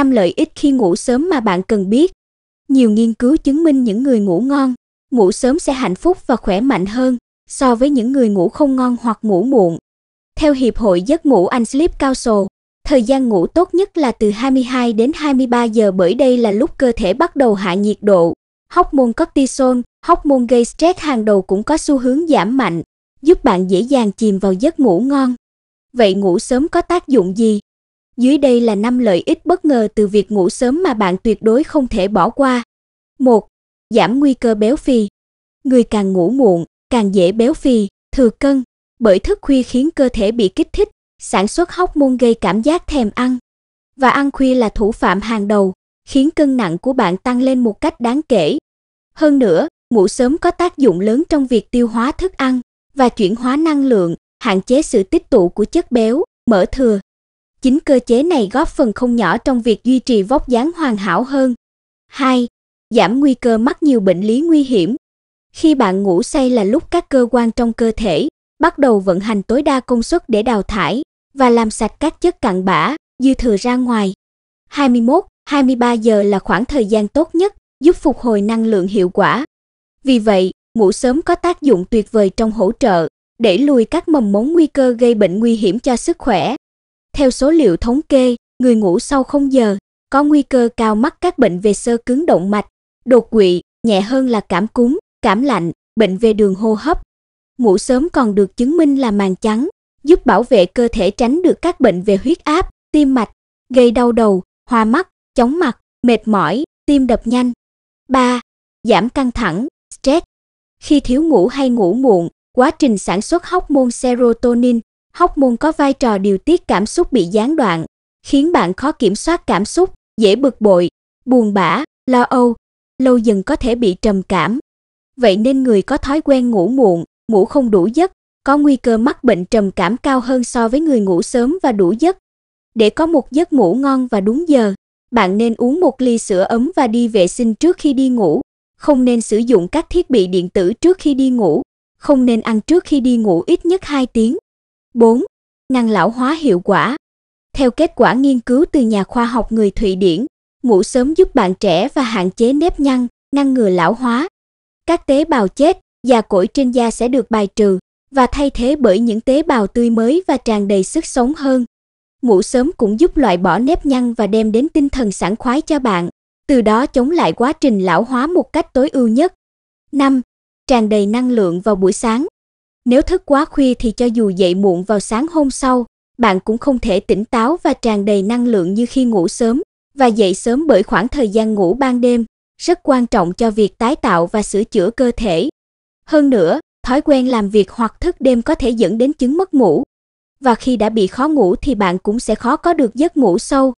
5 lợi ích khi ngủ sớm mà bạn cần biết. Nhiều nghiên cứu chứng minh những người ngủ ngon, ngủ sớm sẽ hạnh phúc và khỏe mạnh hơn so với những người ngủ không ngon hoặc ngủ muộn. Theo Hiệp hội Giấc ngủ Anh Sleep Council, thời gian ngủ tốt nhất là từ 22 đến 23 giờ bởi đây là lúc cơ thể bắt đầu hạ nhiệt độ. Hóc môn cortisol, hóc môn gây stress hàng đầu cũng có xu hướng giảm mạnh, giúp bạn dễ dàng chìm vào giấc ngủ ngon. Vậy ngủ sớm có tác dụng gì? Dưới đây là 5 lợi ích bất ngờ từ việc ngủ sớm mà bạn tuyệt đối không thể bỏ qua. 1. Giảm nguy cơ béo phì. Người càng ngủ muộn, càng dễ béo phì, thừa cân, bởi thức khuya khiến cơ thể bị kích thích, sản xuất hóc môn gây cảm giác thèm ăn. Và ăn khuya là thủ phạm hàng đầu, khiến cân nặng của bạn tăng lên một cách đáng kể. Hơn nữa, ngủ sớm có tác dụng lớn trong việc tiêu hóa thức ăn và chuyển hóa năng lượng, hạn chế sự tích tụ của chất béo, mỡ thừa, Chính cơ chế này góp phần không nhỏ trong việc duy trì vóc dáng hoàn hảo hơn. 2. Giảm nguy cơ mắc nhiều bệnh lý nguy hiểm. Khi bạn ngủ say là lúc các cơ quan trong cơ thể bắt đầu vận hành tối đa công suất để đào thải và làm sạch các chất cặn bã, dư thừa ra ngoài. 21, 23 giờ là khoảng thời gian tốt nhất giúp phục hồi năng lượng hiệu quả. Vì vậy, ngủ sớm có tác dụng tuyệt vời trong hỗ trợ để lùi các mầm mống nguy cơ gây bệnh nguy hiểm cho sức khỏe. Theo số liệu thống kê, người ngủ sau không giờ có nguy cơ cao mắc các bệnh về sơ cứng động mạch, đột quỵ, nhẹ hơn là cảm cúm, cảm lạnh, bệnh về đường hô hấp. Ngủ sớm còn được chứng minh là màng trắng, giúp bảo vệ cơ thể tránh được các bệnh về huyết áp, tim mạch, gây đau đầu, hoa mắt, chóng mặt, mệt mỏi, tim đập nhanh. 3. Giảm căng thẳng, stress. Khi thiếu ngủ hay ngủ muộn, quá trình sản xuất hormone serotonin Hóc môn có vai trò điều tiết cảm xúc bị gián đoạn, khiến bạn khó kiểm soát cảm xúc, dễ bực bội, buồn bã, lo âu, lâu dần có thể bị trầm cảm. Vậy nên người có thói quen ngủ muộn, ngủ không đủ giấc, có nguy cơ mắc bệnh trầm cảm cao hơn so với người ngủ sớm và đủ giấc. Để có một giấc ngủ ngon và đúng giờ, bạn nên uống một ly sữa ấm và đi vệ sinh trước khi đi ngủ. Không nên sử dụng các thiết bị điện tử trước khi đi ngủ. Không nên ăn trước khi đi ngủ ít nhất 2 tiếng. 4. Ngăn lão hóa hiệu quả. Theo kết quả nghiên cứu từ nhà khoa học người Thụy Điển, ngủ sớm giúp bạn trẻ và hạn chế nếp nhăn, ngăn ngừa lão hóa. Các tế bào chết, già cỗi trên da sẽ được bài trừ và thay thế bởi những tế bào tươi mới và tràn đầy sức sống hơn. Ngủ sớm cũng giúp loại bỏ nếp nhăn và đem đến tinh thần sảng khoái cho bạn, từ đó chống lại quá trình lão hóa một cách tối ưu nhất. 5. Tràn đầy năng lượng vào buổi sáng. Nếu thức quá khuya thì cho dù dậy muộn vào sáng hôm sau, bạn cũng không thể tỉnh táo và tràn đầy năng lượng như khi ngủ sớm và dậy sớm bởi khoảng thời gian ngủ ban đêm rất quan trọng cho việc tái tạo và sửa chữa cơ thể. Hơn nữa, thói quen làm việc hoặc thức đêm có thể dẫn đến chứng mất ngủ và khi đã bị khó ngủ thì bạn cũng sẽ khó có được giấc ngủ sâu.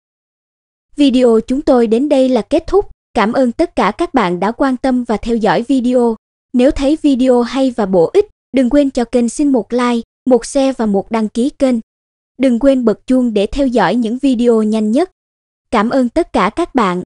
Video chúng tôi đến đây là kết thúc. Cảm ơn tất cả các bạn đã quan tâm và theo dõi video. Nếu thấy video hay và bổ ích Đừng quên cho kênh xin một like, một share và một đăng ký kênh. Đừng quên bật chuông để theo dõi những video nhanh nhất. Cảm ơn tất cả các bạn.